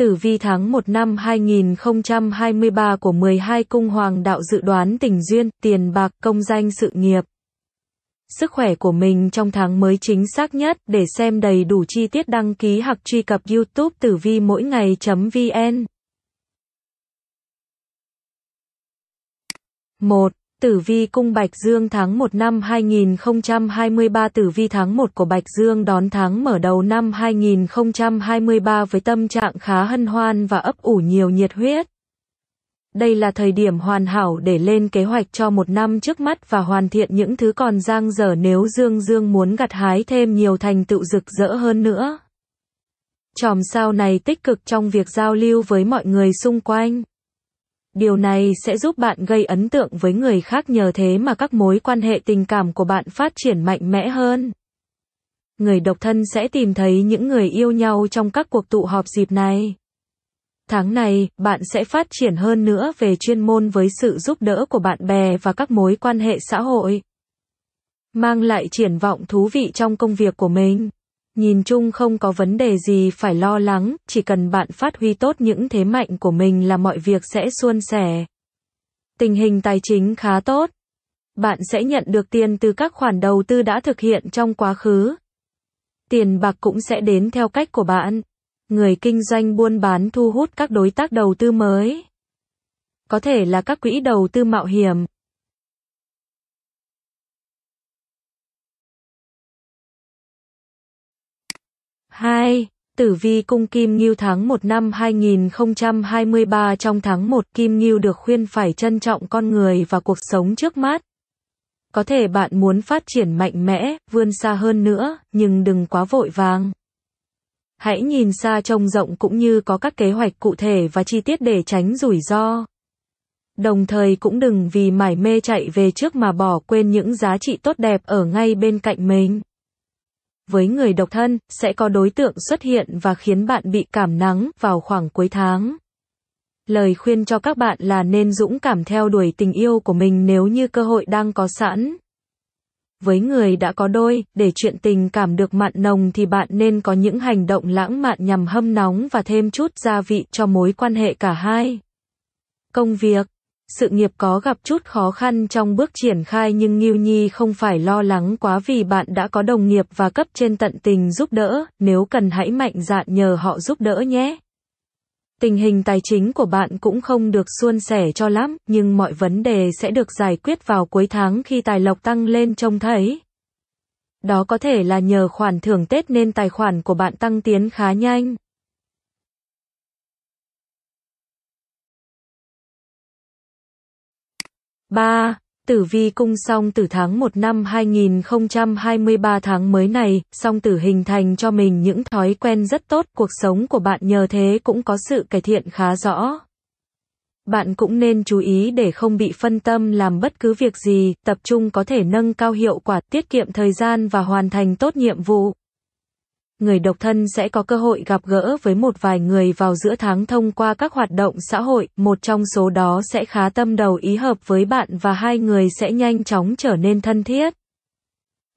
Tử vi tháng 1 năm 2023 của 12 cung hoàng đạo dự đoán tình duyên, tiền bạc, công danh sự nghiệp. Sức khỏe của mình trong tháng mới chính xác nhất để xem đầy đủ chi tiết đăng ký hoặc truy cập youtube tử vi mỗi ngày.vn 1. Tử vi cung Bạch Dương tháng 1 năm 2023 Tử vi tháng 1 của Bạch Dương đón tháng mở đầu năm 2023 với tâm trạng khá hân hoan và ấp ủ nhiều nhiệt huyết. Đây là thời điểm hoàn hảo để lên kế hoạch cho một năm trước mắt và hoàn thiện những thứ còn dang dở nếu Dương Dương muốn gặt hái thêm nhiều thành tựu rực rỡ hơn nữa. Chòm sao này tích cực trong việc giao lưu với mọi người xung quanh Điều này sẽ giúp bạn gây ấn tượng với người khác nhờ thế mà các mối quan hệ tình cảm của bạn phát triển mạnh mẽ hơn. Người độc thân sẽ tìm thấy những người yêu nhau trong các cuộc tụ họp dịp này. Tháng này, bạn sẽ phát triển hơn nữa về chuyên môn với sự giúp đỡ của bạn bè và các mối quan hệ xã hội. Mang lại triển vọng thú vị trong công việc của mình nhìn chung không có vấn đề gì phải lo lắng, chỉ cần bạn phát huy tốt những thế mạnh của mình là mọi việc sẽ suôn sẻ. Tình hình tài chính khá tốt. Bạn sẽ nhận được tiền từ các khoản đầu tư đã thực hiện trong quá khứ. Tiền bạc cũng sẽ đến theo cách của bạn. Người kinh doanh buôn bán thu hút các đối tác đầu tư mới. Có thể là các quỹ đầu tư mạo hiểm, 2. Tử vi cung Kim Ngưu tháng 1 năm 2023 trong tháng 1 Kim Ngưu được khuyên phải trân trọng con người và cuộc sống trước mắt. Có thể bạn muốn phát triển mạnh mẽ, vươn xa hơn nữa, nhưng đừng quá vội vàng. Hãy nhìn xa trông rộng cũng như có các kế hoạch cụ thể và chi tiết để tránh rủi ro. Đồng thời cũng đừng vì mải mê chạy về trước mà bỏ quên những giá trị tốt đẹp ở ngay bên cạnh mình với người độc thân, sẽ có đối tượng xuất hiện và khiến bạn bị cảm nắng vào khoảng cuối tháng. Lời khuyên cho các bạn là nên dũng cảm theo đuổi tình yêu của mình nếu như cơ hội đang có sẵn. Với người đã có đôi, để chuyện tình cảm được mặn nồng thì bạn nên có những hành động lãng mạn nhằm hâm nóng và thêm chút gia vị cho mối quan hệ cả hai. Công việc sự nghiệp có gặp chút khó khăn trong bước triển khai nhưng Ngưu Nhi không phải lo lắng quá vì bạn đã có đồng nghiệp và cấp trên tận tình giúp đỡ, nếu cần hãy mạnh dạn nhờ họ giúp đỡ nhé. Tình hình tài chính của bạn cũng không được suôn sẻ cho lắm, nhưng mọi vấn đề sẽ được giải quyết vào cuối tháng khi tài lộc tăng lên trông thấy. Đó có thể là nhờ khoản thưởng Tết nên tài khoản của bạn tăng tiến khá nhanh. 3. Tử vi cung song tử tháng 1 năm 2023 tháng mới này, song tử hình thành cho mình những thói quen rất tốt, cuộc sống của bạn nhờ thế cũng có sự cải thiện khá rõ. Bạn cũng nên chú ý để không bị phân tâm làm bất cứ việc gì, tập trung có thể nâng cao hiệu quả, tiết kiệm thời gian và hoàn thành tốt nhiệm vụ người độc thân sẽ có cơ hội gặp gỡ với một vài người vào giữa tháng thông qua các hoạt động xã hội, một trong số đó sẽ khá tâm đầu ý hợp với bạn và hai người sẽ nhanh chóng trở nên thân thiết.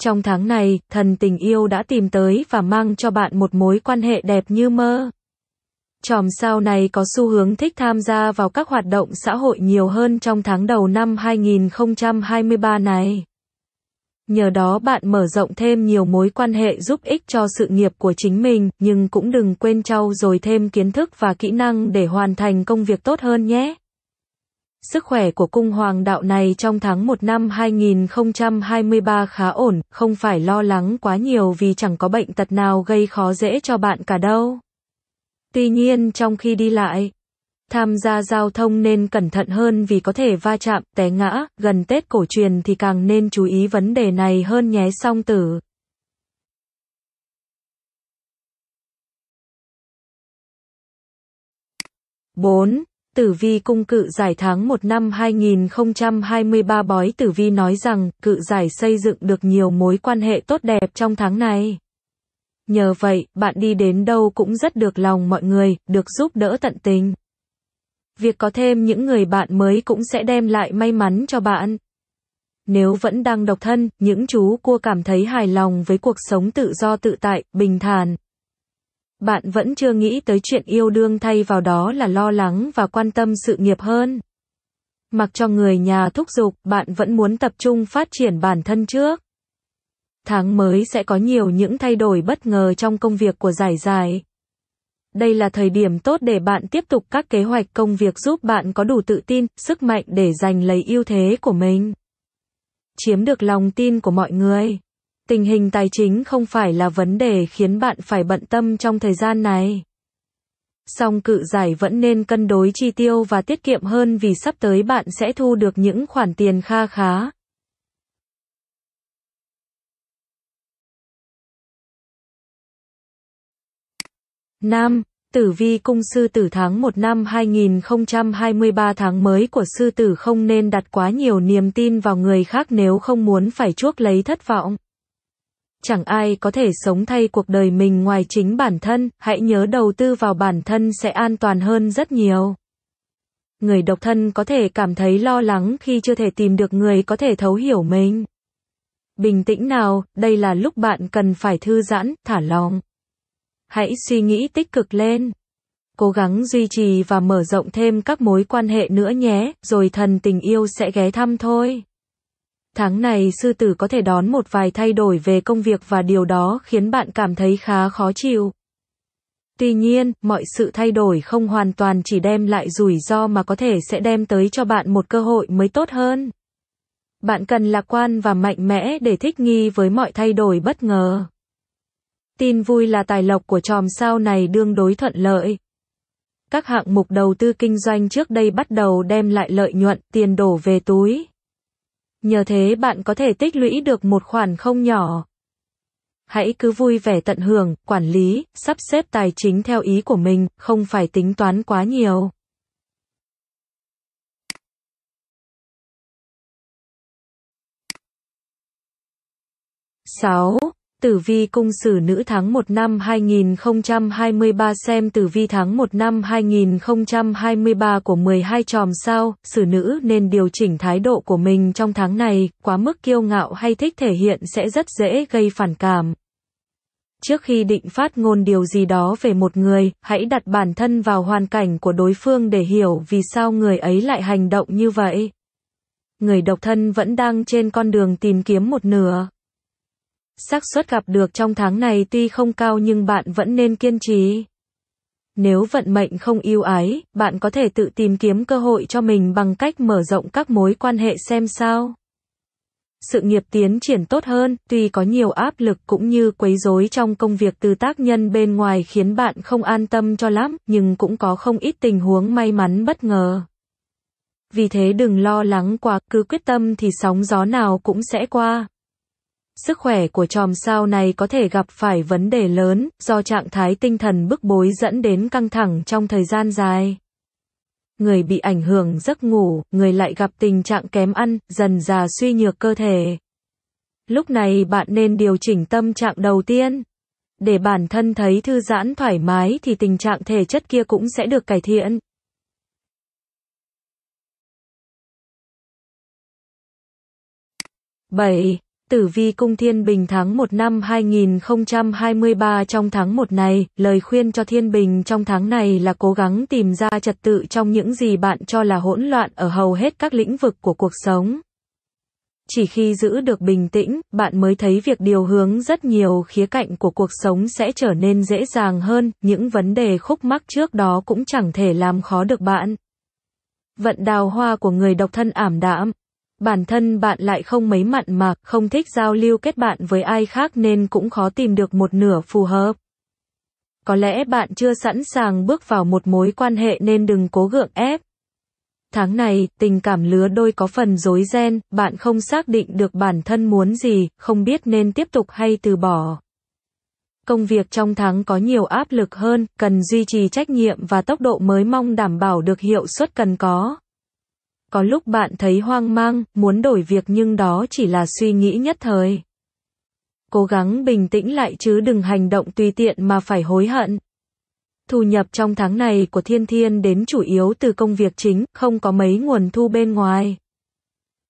Trong tháng này, thần tình yêu đã tìm tới và mang cho bạn một mối quan hệ đẹp như mơ. Chòm sao này có xu hướng thích tham gia vào các hoạt động xã hội nhiều hơn trong tháng đầu năm 2023 này. Nhờ đó bạn mở rộng thêm nhiều mối quan hệ giúp ích cho sự nghiệp của chính mình, nhưng cũng đừng quên trau dồi thêm kiến thức và kỹ năng để hoàn thành công việc tốt hơn nhé. Sức khỏe của cung hoàng đạo này trong tháng 1 năm 2023 khá ổn, không phải lo lắng quá nhiều vì chẳng có bệnh tật nào gây khó dễ cho bạn cả đâu. Tuy nhiên trong khi đi lại, Tham gia giao thông nên cẩn thận hơn vì có thể va chạm, té ngã, gần Tết cổ truyền thì càng nên chú ý vấn đề này hơn nhé song tử. bốn Tử vi cung cự giải tháng 1 năm 2023 bói tử vi nói rằng cự giải xây dựng được nhiều mối quan hệ tốt đẹp trong tháng này. Nhờ vậy, bạn đi đến đâu cũng rất được lòng mọi người, được giúp đỡ tận tình. Việc có thêm những người bạn mới cũng sẽ đem lại may mắn cho bạn. Nếu vẫn đang độc thân, những chú cua cảm thấy hài lòng với cuộc sống tự do tự tại, bình thản. Bạn vẫn chưa nghĩ tới chuyện yêu đương thay vào đó là lo lắng và quan tâm sự nghiệp hơn. Mặc cho người nhà thúc giục, bạn vẫn muốn tập trung phát triển bản thân trước. Tháng mới sẽ có nhiều những thay đổi bất ngờ trong công việc của giải giải. Đây là thời điểm tốt để bạn tiếp tục các kế hoạch công việc giúp bạn có đủ tự tin, sức mạnh để giành lấy ưu thế của mình. Chiếm được lòng tin của mọi người. Tình hình tài chính không phải là vấn đề khiến bạn phải bận tâm trong thời gian này. Song cự giải vẫn nên cân đối chi tiêu và tiết kiệm hơn vì sắp tới bạn sẽ thu được những khoản tiền kha khá. Nam, Tử vi cung sư tử tháng 1 năm 2023 tháng mới của sư tử không nên đặt quá nhiều niềm tin vào người khác nếu không muốn phải chuốc lấy thất vọng. Chẳng ai có thể sống thay cuộc đời mình ngoài chính bản thân, hãy nhớ đầu tư vào bản thân sẽ an toàn hơn rất nhiều. Người độc thân có thể cảm thấy lo lắng khi chưa thể tìm được người có thể thấu hiểu mình. Bình tĩnh nào, đây là lúc bạn cần phải thư giãn, thả lòng hãy suy nghĩ tích cực lên. Cố gắng duy trì và mở rộng thêm các mối quan hệ nữa nhé, rồi thần tình yêu sẽ ghé thăm thôi. Tháng này sư tử có thể đón một vài thay đổi về công việc và điều đó khiến bạn cảm thấy khá khó chịu. Tuy nhiên, mọi sự thay đổi không hoàn toàn chỉ đem lại rủi ro mà có thể sẽ đem tới cho bạn một cơ hội mới tốt hơn. Bạn cần lạc quan và mạnh mẽ để thích nghi với mọi thay đổi bất ngờ. Tin vui là tài lộc của chòm sao này đương đối thuận lợi. Các hạng mục đầu tư kinh doanh trước đây bắt đầu đem lại lợi nhuận, tiền đổ về túi. Nhờ thế bạn có thể tích lũy được một khoản không nhỏ. Hãy cứ vui vẻ tận hưởng, quản lý, sắp xếp tài chính theo ý của mình, không phải tính toán quá nhiều. Sáu Tử vi cung sử nữ tháng 1 năm 2023 xem tử vi tháng 1 năm 2023 của 12 chòm sao, sử nữ nên điều chỉnh thái độ của mình trong tháng này, quá mức kiêu ngạo hay thích thể hiện sẽ rất dễ gây phản cảm. Trước khi định phát ngôn điều gì đó về một người, hãy đặt bản thân vào hoàn cảnh của đối phương để hiểu vì sao người ấy lại hành động như vậy. Người độc thân vẫn đang trên con đường tìm kiếm một nửa xác suất gặp được trong tháng này tuy không cao nhưng bạn vẫn nên kiên trì. Nếu vận mệnh không yêu ái, bạn có thể tự tìm kiếm cơ hội cho mình bằng cách mở rộng các mối quan hệ xem sao. Sự nghiệp tiến triển tốt hơn, tuy có nhiều áp lực cũng như quấy rối trong công việc từ tác nhân bên ngoài khiến bạn không an tâm cho lắm, nhưng cũng có không ít tình huống may mắn bất ngờ. Vì thế đừng lo lắng quá, cứ quyết tâm thì sóng gió nào cũng sẽ qua sức khỏe của chòm sao này có thể gặp phải vấn đề lớn, do trạng thái tinh thần bức bối dẫn đến căng thẳng trong thời gian dài. Người bị ảnh hưởng giấc ngủ, người lại gặp tình trạng kém ăn, dần già suy nhược cơ thể. Lúc này bạn nên điều chỉnh tâm trạng đầu tiên. Để bản thân thấy thư giãn thoải mái thì tình trạng thể chất kia cũng sẽ được cải thiện. Bảy Tử Vi Cung Thiên Bình tháng 1 năm 2023 trong tháng 1 này, lời khuyên cho Thiên Bình trong tháng này là cố gắng tìm ra trật tự trong những gì bạn cho là hỗn loạn ở hầu hết các lĩnh vực của cuộc sống. Chỉ khi giữ được bình tĩnh, bạn mới thấy việc điều hướng rất nhiều khía cạnh của cuộc sống sẽ trở nên dễ dàng hơn, những vấn đề khúc mắc trước đó cũng chẳng thể làm khó được bạn. Vận đào hoa của người độc thân ảm đạm, bản thân bạn lại không mấy mặn mà, không thích giao lưu kết bạn với ai khác nên cũng khó tìm được một nửa phù hợp. Có lẽ bạn chưa sẵn sàng bước vào một mối quan hệ nên đừng cố gượng ép. Tháng này, tình cảm lứa đôi có phần rối ren, bạn không xác định được bản thân muốn gì, không biết nên tiếp tục hay từ bỏ. Công việc trong tháng có nhiều áp lực hơn, cần duy trì trách nhiệm và tốc độ mới mong đảm bảo được hiệu suất cần có. Có lúc bạn thấy hoang mang, muốn đổi việc nhưng đó chỉ là suy nghĩ nhất thời. Cố gắng bình tĩnh lại chứ đừng hành động tùy tiện mà phải hối hận. Thu nhập trong tháng này của Thiên Thiên đến chủ yếu từ công việc chính, không có mấy nguồn thu bên ngoài.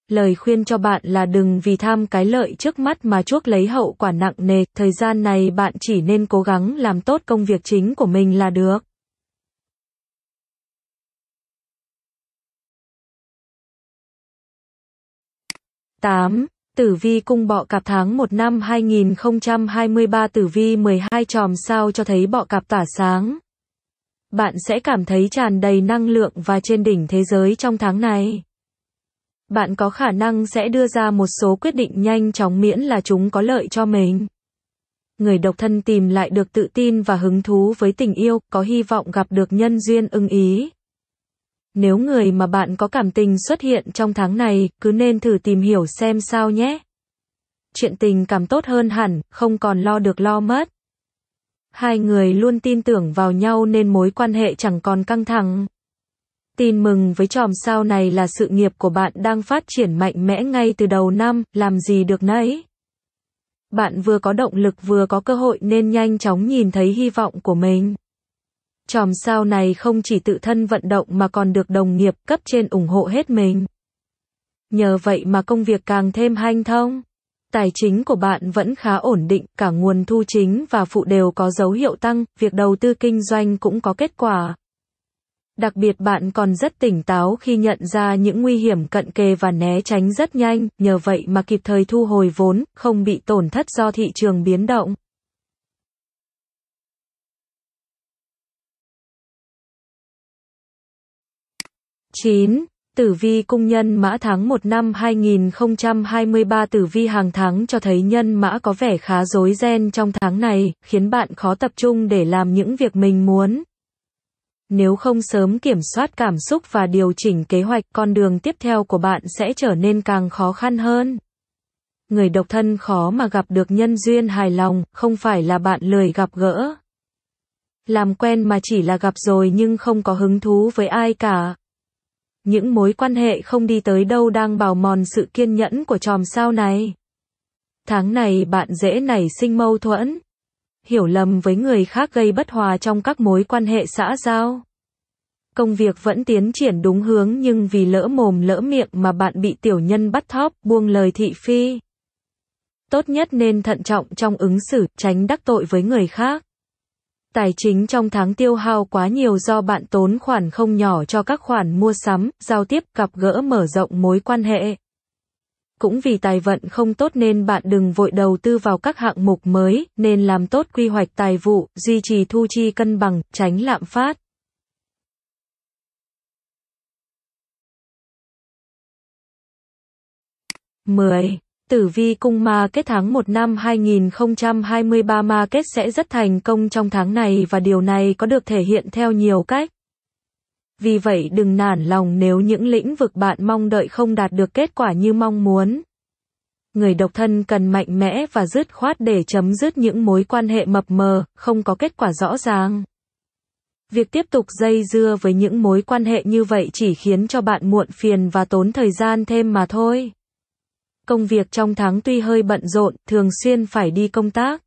Lời khuyên cho bạn là đừng vì tham cái lợi trước mắt mà chuốc lấy hậu quả nặng nề, thời gian này bạn chỉ nên cố gắng làm tốt công việc chính của mình là được. 8. Tử vi cung bọ cạp tháng 1 năm 2023 tử vi 12 tròm sao cho thấy bọ cạp tỏa sáng. Bạn sẽ cảm thấy tràn đầy năng lượng và trên đỉnh thế giới trong tháng này. Bạn có khả năng sẽ đưa ra một số quyết định nhanh chóng miễn là chúng có lợi cho mình. Người độc thân tìm lại được tự tin và hứng thú với tình yêu, có hy vọng gặp được nhân duyên ưng ý. Nếu người mà bạn có cảm tình xuất hiện trong tháng này, cứ nên thử tìm hiểu xem sao nhé. Chuyện tình cảm tốt hơn hẳn, không còn lo được lo mất. Hai người luôn tin tưởng vào nhau nên mối quan hệ chẳng còn căng thẳng. Tin mừng với chòm sao này là sự nghiệp của bạn đang phát triển mạnh mẽ ngay từ đầu năm, làm gì được nấy. Bạn vừa có động lực vừa có cơ hội nên nhanh chóng nhìn thấy hy vọng của mình. Chòm sao này không chỉ tự thân vận động mà còn được đồng nghiệp cấp trên ủng hộ hết mình. Nhờ vậy mà công việc càng thêm hanh thông. Tài chính của bạn vẫn khá ổn định, cả nguồn thu chính và phụ đều có dấu hiệu tăng, việc đầu tư kinh doanh cũng có kết quả. Đặc biệt bạn còn rất tỉnh táo khi nhận ra những nguy hiểm cận kề và né tránh rất nhanh, nhờ vậy mà kịp thời thu hồi vốn, không bị tổn thất do thị trường biến động. 9. Tử vi cung nhân mã tháng 1 năm 2023 tử vi hàng tháng cho thấy nhân mã có vẻ khá rối ren trong tháng này, khiến bạn khó tập trung để làm những việc mình muốn. Nếu không sớm kiểm soát cảm xúc và điều chỉnh kế hoạch, con đường tiếp theo của bạn sẽ trở nên càng khó khăn hơn. Người độc thân khó mà gặp được nhân duyên hài lòng, không phải là bạn lười gặp gỡ. Làm quen mà chỉ là gặp rồi nhưng không có hứng thú với ai cả, những mối quan hệ không đi tới đâu đang bào mòn sự kiên nhẫn của chòm sao này. Tháng này bạn dễ nảy sinh mâu thuẫn, hiểu lầm với người khác gây bất hòa trong các mối quan hệ xã giao. Công việc vẫn tiến triển đúng hướng nhưng vì lỡ mồm lỡ miệng mà bạn bị tiểu nhân bắt thóp, buông lời thị phi. Tốt nhất nên thận trọng trong ứng xử, tránh đắc tội với người khác. Tài chính trong tháng tiêu hao quá nhiều do bạn tốn khoản không nhỏ cho các khoản mua sắm, giao tiếp, gặp gỡ mở rộng mối quan hệ. Cũng vì tài vận không tốt nên bạn đừng vội đầu tư vào các hạng mục mới, nên làm tốt quy hoạch tài vụ, duy trì thu chi cân bằng, tránh lạm phát. mười Tử Vi Cung ma kết tháng 1 năm 2023 kết sẽ rất thành công trong tháng này và điều này có được thể hiện theo nhiều cách. Vì vậy đừng nản lòng nếu những lĩnh vực bạn mong đợi không đạt được kết quả như mong muốn. Người độc thân cần mạnh mẽ và dứt khoát để chấm dứt những mối quan hệ mập mờ, không có kết quả rõ ràng. Việc tiếp tục dây dưa với những mối quan hệ như vậy chỉ khiến cho bạn muộn phiền và tốn thời gian thêm mà thôi công việc trong tháng tuy hơi bận rộn, thường xuyên phải đi công tác.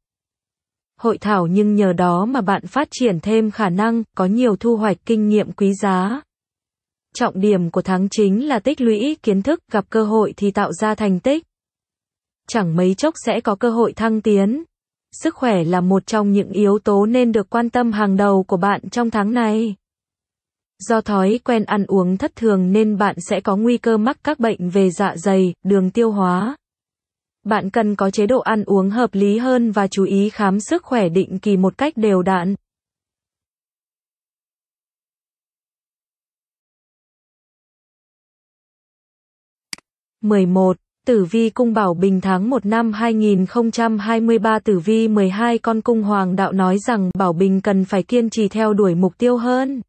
Hội thảo nhưng nhờ đó mà bạn phát triển thêm khả năng, có nhiều thu hoạch kinh nghiệm quý giá. Trọng điểm của tháng chính là tích lũy kiến thức, gặp cơ hội thì tạo ra thành tích. Chẳng mấy chốc sẽ có cơ hội thăng tiến. Sức khỏe là một trong những yếu tố nên được quan tâm hàng đầu của bạn trong tháng này. Do thói quen ăn uống thất thường nên bạn sẽ có nguy cơ mắc các bệnh về dạ dày, đường tiêu hóa. Bạn cần có chế độ ăn uống hợp lý hơn và chú ý khám sức khỏe định kỳ một cách đều đặn. mười một Tử vi cung Bảo Bình tháng 1 năm 2023 Tử vi 12 con cung Hoàng đạo nói rằng Bảo Bình cần phải kiên trì theo đuổi mục tiêu hơn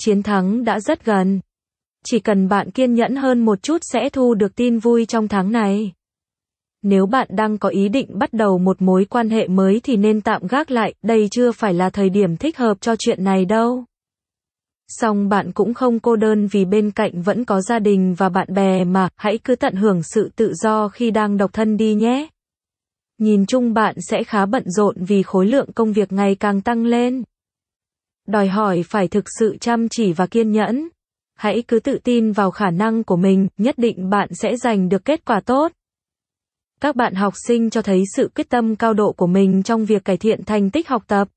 chiến thắng đã rất gần. Chỉ cần bạn kiên nhẫn hơn một chút sẽ thu được tin vui trong tháng này. Nếu bạn đang có ý định bắt đầu một mối quan hệ mới thì nên tạm gác lại, đây chưa phải là thời điểm thích hợp cho chuyện này đâu. Song bạn cũng không cô đơn vì bên cạnh vẫn có gia đình và bạn bè mà, hãy cứ tận hưởng sự tự do khi đang độc thân đi nhé. Nhìn chung bạn sẽ khá bận rộn vì khối lượng công việc ngày càng tăng lên đòi hỏi phải thực sự chăm chỉ và kiên nhẫn. Hãy cứ tự tin vào khả năng của mình, nhất định bạn sẽ giành được kết quả tốt. Các bạn học sinh cho thấy sự quyết tâm cao độ của mình trong việc cải thiện thành tích học tập.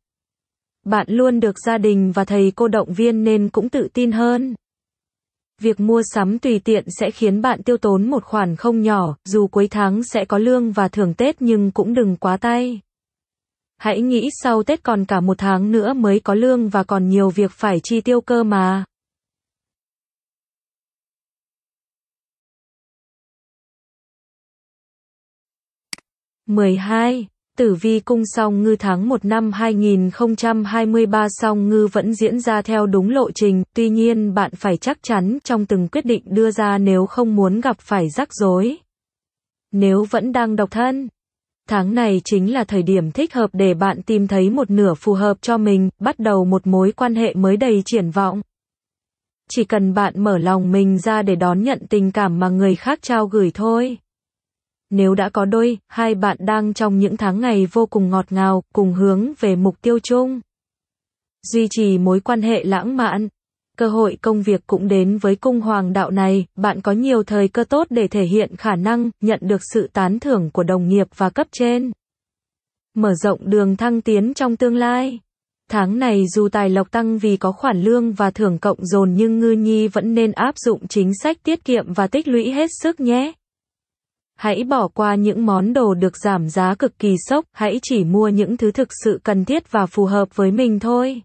Bạn luôn được gia đình và thầy cô động viên nên cũng tự tin hơn. Việc mua sắm tùy tiện sẽ khiến bạn tiêu tốn một khoản không nhỏ, dù cuối tháng sẽ có lương và thưởng Tết nhưng cũng đừng quá tay. Hãy nghĩ sau Tết còn cả một tháng nữa mới có lương và còn nhiều việc phải chi tiêu cơ mà. mười hai Tử vi cung song ngư tháng một năm hai hai nghìn mươi ba song ngư vẫn diễn ra theo đúng lộ trình, tuy nhiên bạn phải chắc chắn trong từng quyết định đưa ra nếu không muốn gặp phải rắc rối. Nếu vẫn đang độc thân, Tháng này chính là thời điểm thích hợp để bạn tìm thấy một nửa phù hợp cho mình, bắt đầu một mối quan hệ mới đầy triển vọng. Chỉ cần bạn mở lòng mình ra để đón nhận tình cảm mà người khác trao gửi thôi. Nếu đã có đôi, hai bạn đang trong những tháng ngày vô cùng ngọt ngào, cùng hướng về mục tiêu chung. Duy trì mối quan hệ lãng mạn, cơ hội công việc cũng đến với cung hoàng đạo này, bạn có nhiều thời cơ tốt để thể hiện khả năng, nhận được sự tán thưởng của đồng nghiệp và cấp trên. Mở rộng đường thăng tiến trong tương lai. Tháng này dù tài lộc tăng vì có khoản lương và thưởng cộng dồn nhưng ngư nhi vẫn nên áp dụng chính sách tiết kiệm và tích lũy hết sức nhé. Hãy bỏ qua những món đồ được giảm giá cực kỳ sốc, hãy chỉ mua những thứ thực sự cần thiết và phù hợp với mình thôi.